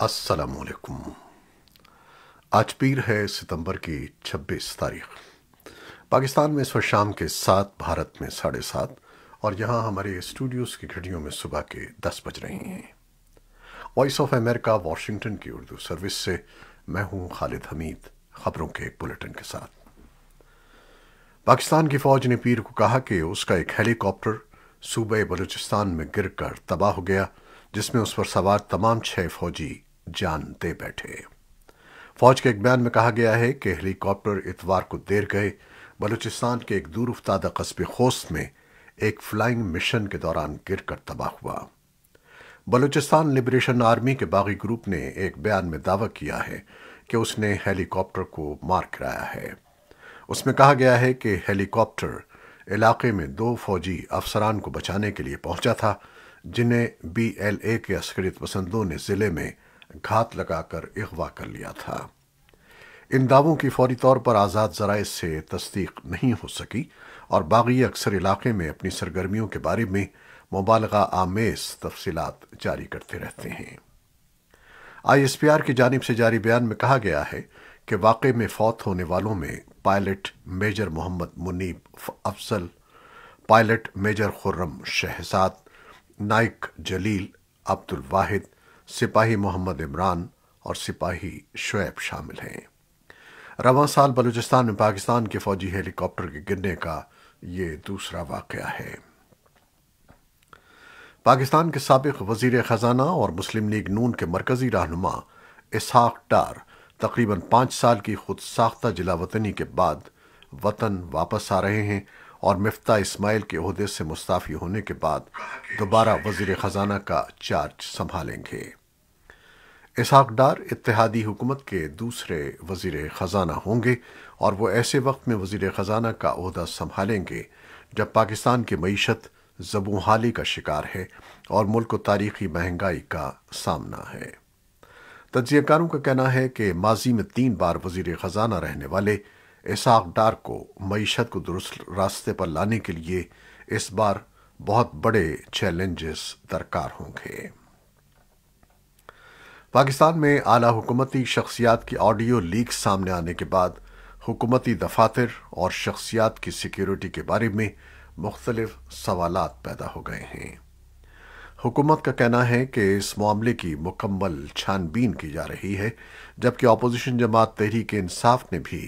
असलकुम आज पीर है सितंबर की 26 तारीख पाकिस्तान में इस वक्त शाम के सात भारत में साढ़े सात और यहाँ हमारे स्टूडियोज़ की घड़ियों में सुबह के दस बज रहे हैं वॉइस ऑफ अमेरिका वॉशिंगटन की उर्दू सर्विस से मैं हूँ खालिद हमीद खबरों के एक बुलेटिन के साथ पाकिस्तान की फौज ने पीर को कहा कि उसका एक हेलीकॉप्टर सूबे बलूचिस्तान में गिरकर तबाह हो गया जिसमें उस पर सवार तमाम छह फौजी जानते बैठे फौज के एक बयान में कहा गया है कि हेलीकॉप्टर इतवार को देर गए बलूचिस्तान के एक दूर उफ्तादा कस्बे खोस में एक फ्लाइंग मिशन के दौरान गिरकर तबाह हुआ बलूचिस्तान लिबरेशन आर्मी के बागी ग्रुप ने एक बयान में दावा किया है कि उसने हेलीकॉप्टर को मार गिराया है उसमें कहा गया है कि हेलीकॉप्टर इलाके में दो फौजी अफसरान को बचाने के लिए पहुंचा था जिन्हें बीएलए के अस्करित पसंदों ने जिले में घात लगाकर अगवा कर लिया था इन दावों की फौरी तौर पर आज़ाद जराए से तस्दीक नहीं हो सकी और बागी अक्सर इलाके में अपनी सरगर्मियों के बारे में मुबालगा आमेज तफसी जारी करते रहते हैं आईएसपीआर की जानब से जारी बयान में कहा गया है कि वाकई में फौत होने वालों में pilot major Mohammad Munib Afzal pilot major Khurram Shahzad Naik Jalil Abdul Wahid सिपाही मोहम्मद इमरान और सिपाही शुएब शामिल हैं रवा साल बलूचिस्तान में पाकिस्तान के फौजी हेलीकॉप्टर के गिरने का ये दूसरा वाक़ है पाकिस्तान के सबक वजीर ख़जाना और मुस्लिम लीग नून के मरकजी रहनुमा इसहाक डार तकरीबन पाँच साल की खुद साख्ता जिलावतनी के बाद वतन वापस आ रहे हैं और मिफ्ता इस्माइल के अहदे से मुस्ताफ़ी होने के बाद दोबारा वजीर ख़जाना का चार्ज संभालेंगे इसहाक डार इतिहादी हुकूमत के दूसरे वजीर ख़जाना होंगे और वो ऐसे वक्त में वजीर ख़जाना का अहदा संभालेंगे जब पाकिस्तान की मीशत जबूहाली का शिकार है और मुल्क को तारीखी महंगाई का सामना है तजयकारों का कहना है कि माजी में तीन बार वजीर ख़जाना रहने वाले इसहाक डार को मीशत को दुरुस्त रास्ते पर लाने के लिए इस बार बहुत बड़े चैलेंजेस दरकार होंगे पाकिस्तान में आला हुकूमती शख्सियात की ऑडियो लीक सामने आने के बाद हुकूमती दफातर और शख्सियात की सिक्योरिटी के बारे में मुख्तलिफ सवाल पैदा हो गए हैं हुकूमत का कहना है कि इस मामले की मुकम्मल छानबीन की जा रही है जबकि अपोजिशन जमात तहरीक इंसाफ ने भी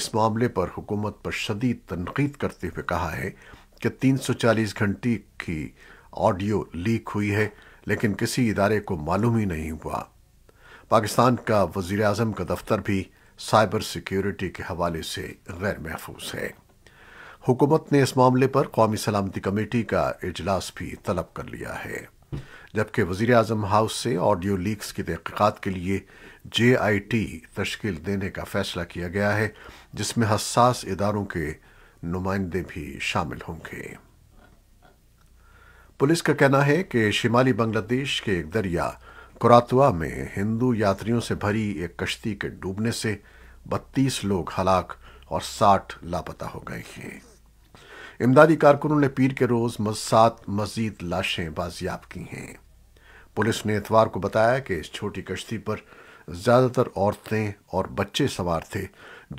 इस मामले पर हुकूमत पर शदीद तनकीद करते हुए कहा है कि 340 घंटे की ऑडियो लीक हुई है लेकिन किसी इदारे को मालूम ही नहीं हुआ पाकिस्तान का वजीर अजम का दफ्तर भी साइबर सिक्योरिटी के हवाले से गैर महफूज है हुकूमत ने इस मामले पर कौमी सलामती कमेटी का अजलास भी तलब कर लिया है जबकि वजीर अजम हाउस से ऑडियो लीक्स की तहकीकत के लिए जे आई टी तश्कील देने का फैसला किया गया है जिसमें हसास इदारों के नुमाइंदे भी शामिल होंगे पुलिस का कहना है कि शिमाली बांग्लादेश के एक दरिया कोरातुआ में हिंदू यात्रियों से भरी एक कश्ती के डूबने से 32 लोग हलाक और 60 लापता हो गए हैं इमदादी कारकुनों ने पीर के रोज सात मजीद लाशें बाजियाब की हैं पुलिस ने इतवार को बताया कि इस छोटी कश्ती पर ज़्यादातर औरतें और बच्चे सवार थे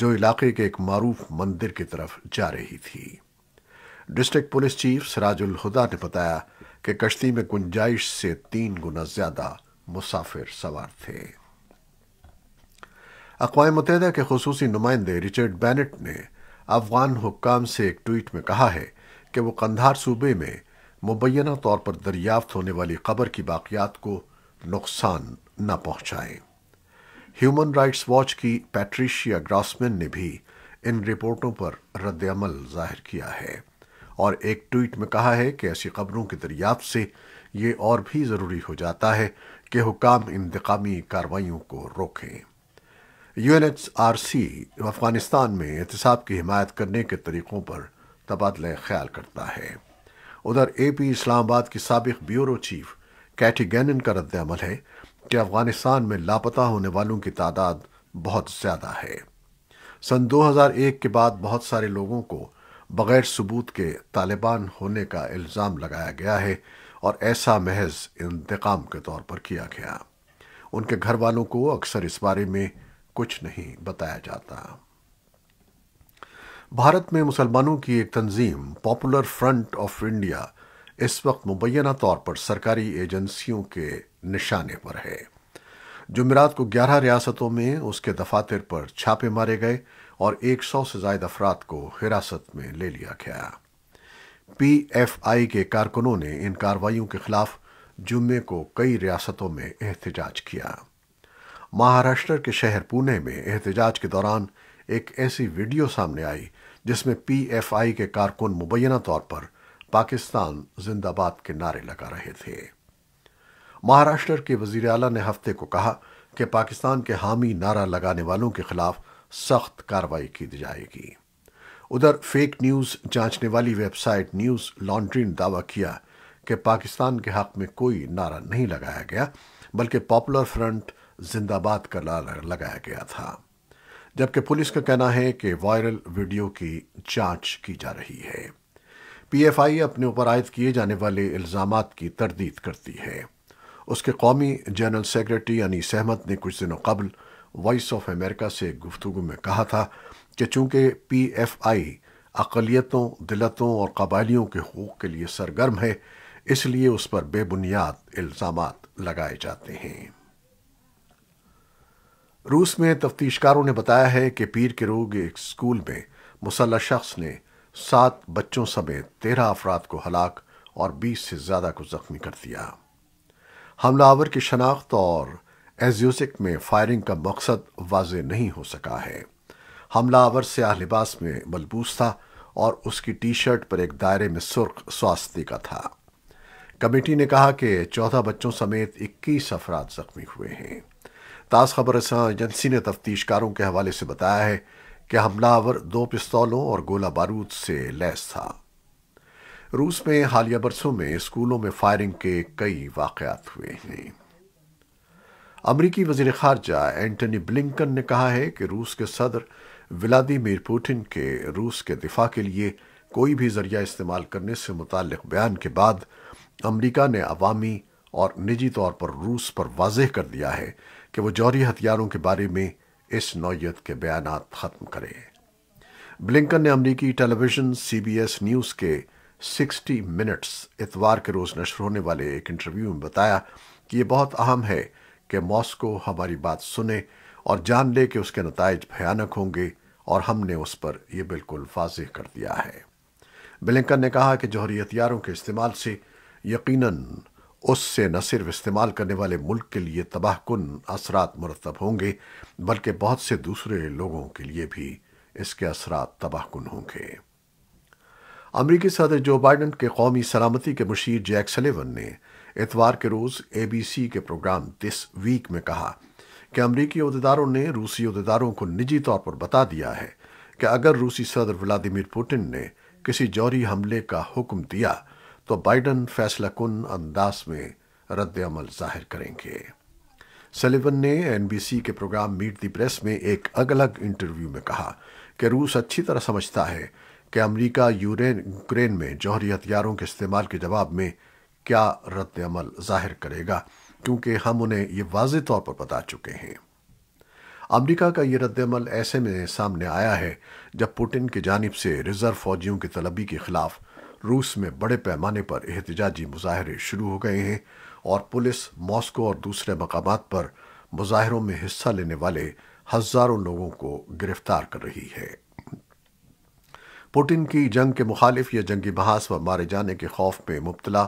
जो इलाके के एक मारूफ मंदिर की तरफ जा रही थी district police chief Sirajul Huda ने बताया कि कश्ती में गुंजाइश से तीन गुना ज़्यादा मुसाफिर सवार थे अकवा मुतहदा के खसूसी नुमाइंदे रिचर्ड बैनट ने अफगान हुक्काम से एक ट्वीट में कहा है कि वह कंधार सूबे में मुबैना तौर पर दरियाफ्त होने वाली खबर की बाकियात को नुकसान न पहुंचाएं ह्यूमन राइट्स वॉच की पैट्रिशिया ग्रासमैन ने भी इन रिपोर्टों पर रद्दमल जाहिर किया है और एक ट्वीट में कहा है कि ऐसी खबरों की दरियाफ्त से ये और भी ज़रूरी हो जाता है कि हुकाम इंतकामी कार्रवाई को रोकें यूएनएचआरसी अफगानिस्तान में एहतसाब की हिमायत करने के तरीकों पर तबादला ख्याल करता है उधर ए पी इस्लामाबाद की सबक ब्यूरो चीफ कैटी गैनन का रद्दमल है कि अफगानिस्तान में लापता होने वालों की तादाद बहुत ज़्यादा है सन 2001 के बाद बहुत सारे लोगों को बगैर सबूत के तालिबान होने का इल्ज़ाम लगाया गया है और ऐसा महज इंतकाम के तौर पर किया गया उनके घर वालों को अक्सर इस बारे में कुछ नहीं बताया जाता भारत में मुसलमानों की एक तंजीम पॉपुलर फ्रंट ऑफ इंडिया इस वक्त मुबैना तौर पर सरकारी एजेंसियों के निशाने पर है जुमेरात को 11 रियासतों में उसके दफातर पर छापे मारे गए और 100 से ज्यादा अफराद को हिरासत में ले लिया गया पीएफआई के कारकुनों ने इन कार्रवाइयों के खिलाफ जुम्मे को कई रियासतों में एहतजाज किया महाराष्ट्र के शहर पुणे में एहतजाज के दौरान एक ऐसी वीडियो सामने आई जिसमें पीएफआई के कारकुन मुबैना तौर पर पाकिस्तान जिंदाबाद के नारे लगा रहे थे महाराष्ट्र के वजीर अला ने हफ्ते को कहा कि पाकिस्तान के हामी नारा लगाने वालों के खिलाफ सख्त कार्रवाई की जाएगी उधर फेक न्यूज़ जांचने वाली वेबसाइट न्यूज़ लॉन्ड्री ने दावा किया कि पाकिस्तान के हक में कोई नारा नहीं लगाया गया बल्कि पॉपुलर फ्रंट जिंदाबाद का नारा लगाया गया था जबकि पुलिस का कहना है कि वायरल वीडियो की जांच की जा रही है पीएफआई अपने ऊपर आयद किए जाने वाले इल्जाम की तरदीद करती है उसके कौमी जनरल सेक्रेटरी अनीस अहमद ने कुछ दिनों कबल वॉइस ऑफ अमेरिका से गुफ्तगु में कहा था कि चूंकि पी एफ आई अकलियतों दिलतों और कबाइलियों के हकूक़ के लिए सरगर्म है इसलिए उस पर बेबुनियाद इल्ज़ाम लगाए जाते हैं रूस में तफ्तीशकारों ने बताया है कि पीर के रोग एक स्कूल में मुसल्ह शख्स ने सात बच्चों समेत तेरह अफराद को हलाक और बीस से ज़्यादा को ज़ख्मी कर दिया हमलावर की शनाख्त और एज्योसिक में फायरिंग का मकसद वाज नहीं हो सका है हमलावर स्याह लिबास में मलबूस था और उसकी टी शर्ट पर एक दायरे में सुर्ख स्वास्थ्य का था कमेटी ने कहा कि चौदह बच्चों समेत इक्कीस अफराद जख्मी हुए हैं ताज खबर एजेंसी ने तफ्तीशकारों के हवाले से बताया है कि हमलावर दो पिस्तौलों और गोला बारूद से लैस था रूस में हालिया बरसों में स्कूलों में फायरिंग के कई वाकयात हुए हैं अमरीकी वजीर खारजा एंटनी ब्लिंकन ने कहा है कि रूस के सदर व्लादिमीर पुतिन के रूस के दिफा के लिए कोई भी जरिया इस्तेमाल करने से मुतल बयान के बाद अमरीका ने अवामी और निजी तौर पर रूस पर वाजह कर दिया है कि वह जौहरी हथियारों के बारे में इस नौत के बयान ख़त्म करें ब्लिंकन ने अमरीकी television C B S news के सिक्सटी मिनट्स इतवार के रोज़ नशर होने वाले एक इंटरव्यू में बताया कि यह बहुत अहम है कि मॉस्को हमारी बात सुने और जान ले कि उसके नतज भयानक होंगे और हमने उस पर यह बिल्कुल वाजह कर दिया है ब्लिंकन ने कहा कि जौहरी हथियारों के इस्तेमाल से यकीनन उससे न सिर्फ इस्तेमाल करने वाले मुल्क के लिए तबाहकुन असरात मरतब होंगे बल्कि बहुत से दूसरे लोगों के लिए भी इसके असरात तबाहकुन होंगे अमरीकी सदर जो बाइडन के कौमी सलामती के मुशीर जैक सलेवन ने इतवार के रोज़ एबीसी के प्रोग्राम दिस वीक में कहा कि अमरीकी अहदेदारों ने रूसी अहदेदारों को निजी तौर पर बता दिया है कि अगर रूसी सदर व्लादिमिर पुतिन ने किसी जौहरी हमले का हुक्म दिया तो बाइडन फैसला कन अंदाज में रद्दमल जाहिर करेंगे सलिवन ने एनबीसी के प्रोग्राम मीट दी प्रेस में एक अलग इंटरव्यू में कहा कि रूस अच्छी तरह समझता है कि अमरीका यूक्रेन यूक्रेन में जौहरी हथियारों के इस्तेमाल के जवाब में क्या अमल जाहिर करेगा क्योंकि हम उन्हें ये वाज तौर पर बता चुके हैं अमरीका का यह रद्दमल ऐसे में सामने आया है जब पुटिन की जानब से रिजर्व फौजियों की तलबी के खिलाफ रूस में बड़े पैमाने पर एहतजाजी मुजाहरे शुरू हो गए हैं और पुलिस मॉस्को और दूसरे मकाम पर मुजाहरों में हिस्सा लेने वाले हजारों लोगों को गिरफ्तार कर रही है पुटिन की जंग के मुखालिफ या जंगी बहास व मारे जाने के खौफ में मुबतला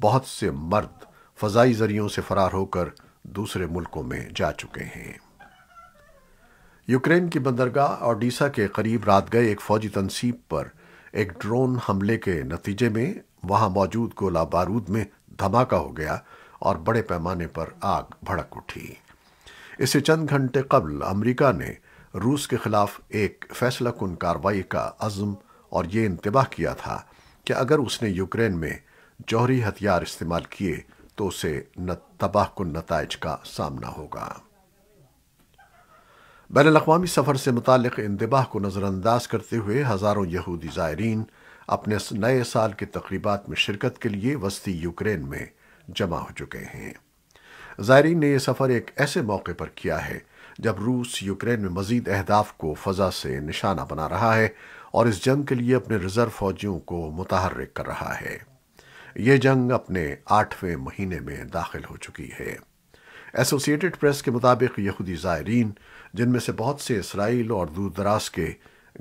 बहुत से मर्द फजाई जरियों से फरार होकर दूसरे मुल्कों में जा चुके हैं यूक्रेन की बंदरगाह ओडिशा के करीब रात गए एक फौजी तनसीब पर एक ड्रोन हमले के नतीजे में वहां मौजूद गोला बारूद में धमाका हो गया और बड़े पैमाने पर आग भड़क उठी इससे चंद घंटे कबल अमरीका ने रूस के खिलाफ एक फैसला कन कार्रवाई का अज़म और ये इंतबाह किया था कि अगर उसने यूक्रेन में जौहरी हथियार इस्तेमाल किए तो उसे न तबाह को नतज का सामना होगा बैन अवी सफ़र से मुतक इंतबाह को नज़रअंदाज करते हुए हज़ारों यहूदी ज़ायरीन अपने नए साल की तकरीबा में शिरकत के लिए वस्ती यूक्रेन में जमा हो चुके हैं ज़ायरीन ने यह सफ़र एक ऐसे मौके पर किया है जब रूस यूक्रेन में मजीद अहदाफ को फ़जा से निशाना बना रहा है और इस जंग के लिए अपने रिज़र्व फौजियों को मुतहरक कर रहा है ये जंग अपने आठवें महीने में दाखिल हो चुकी है एसोसिएटेड प्रेस के मुताबिक यहूदी ज़ायरीन जिनमें से बहुत से इसराइल और दूर दराज के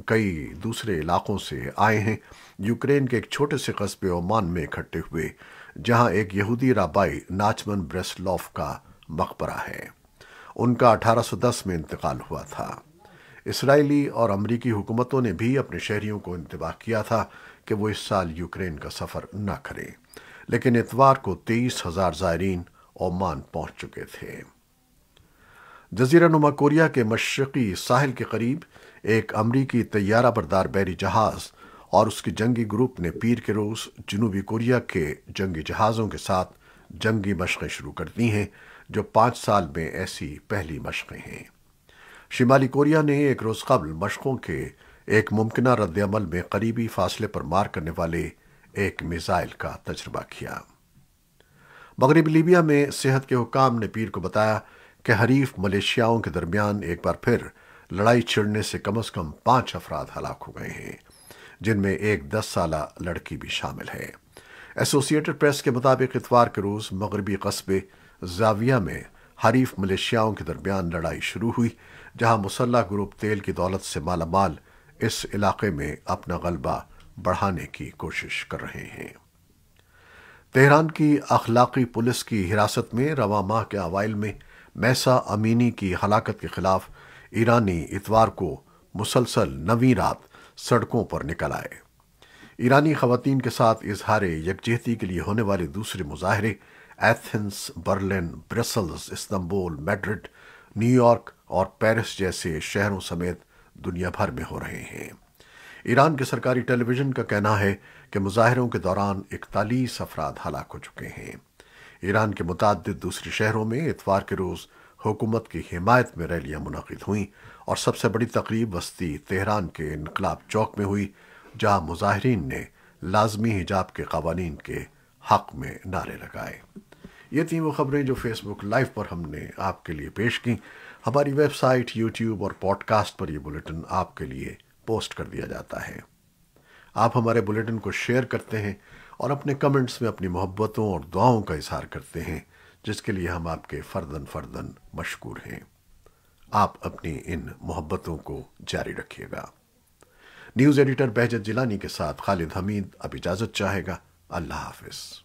कई दूसरे इलाकों से आए हैं यूक्रेन के एक छोटे से कस्बे ओमान में इकट्ठे हुए जहां एक यहूदी राबाई नाचमन ब्रेसलॉफ का मकबरा है उनका 1810 में इंतकाल हुआ था इसराइली और अमरीकी हुकूमतों ने भी अपने शहरियों को इंतबाह किया था कि वो इस साल यूक्रेन का सफ़र न करें लेकिन इतवार को तेईस हज़ार ज़ायरीन ओमान पहुंच चुके थे जजीरा नुमा कोरिया के मशरकी साहिल के करीब एक अमरीकी तैयारा बरदार बैरी जहाज़ और उसकी जंगी ग्रुप ने पीर के रोज़ जनूबी कोरिया के जंगी जहाज़ों के साथ जंगी मशक़ें शुरू कर दी हैं जो पांच साल में ऐसी पहली मशक़ें हैं शिमाली कोरिया ने एक रोज़ कबल मशक़ों के एक मुमकिन रद्दमल में करीबी फासले पर मार करने वाले एक मिसाइल का तजर्बा किया मगरब लीबिया में सेहत के हुकाम ने पीर को बताया कि हरीफ मलेशियाओं के दरमियान एक बार फिर लड़ाई छिड़ने से कम अज कम पांच अफराद हलाक हो गए हैं जिनमें एक दस साल लड़की भी शामिल है एसोसिएटेड प्रेस के मुताबिक इतवार के रोज मगरबी कस्बे जाविया में हरीफ मलेशियाओं के दरमियान लड़ाई शुरू हुई जहां मुसल्ला ग्रुप तेल की दौलत से मालामाल इस इलाके में अपना गलबा बढ़ाने की कोशिश कर रहे हैं तेहरान की अखलाकी पुलिस की हिरासत में रवा माह के अवाइल में मैसा अमीनी की हलाकत के खिलाफ ईरानी इतवार को मुसलसल नवी रात सड़कों पर निकल आए ईरानी खवतीन के साथ इजहार यकजहती के लिए होने वाले दूसरे मुजाहरे Athens Berlin Brussels Istanbul Madrid New York और पेरिस जैसे शहरों समेत दुनिया भर में हो रहे हैं ईरान के सरकारी टेलीविज़न का कहना है कि मुजाहरों के दौरान इकतालीस अफराद हलाक हो चुके हैं ईरान के मुतद दूसरे शहरों में इतवार के रोज़ हुकूमत की हिमायत में रैलियां मुनद हुई और सबसे बड़ी तकरीब वस्ती तेहरान के इनकलाब चौक में हुई जहां मुजाहरीन ने लाजमी हिजाब के कवानीन के हक में नारे लगाए ये थी वो खबरें जो फेसबुक लाइव पर हमने आपके लिए पेश की हमारी वेबसाइट यूट्यूब और पॉडकास्ट पर यह बुलेटिन आपके लिए पोस्ट कर दिया जाता है आप हमारे बुलेटिन को शेयर करते हैं और अपने कमेंट्स में अपनी मोहब्बतों और दुआओं का इजहार करते हैं जिसके लिए हम आपके फर्दन फर्दन मशहूर हैं आप अपनी इन मोहब्बतों को जारी रखिएगा न्यूज़ एडिटर बहजत जिलानी के साथ खालिद हमीद अब इजाज़त चाहेगा अल्लाह हाफिज़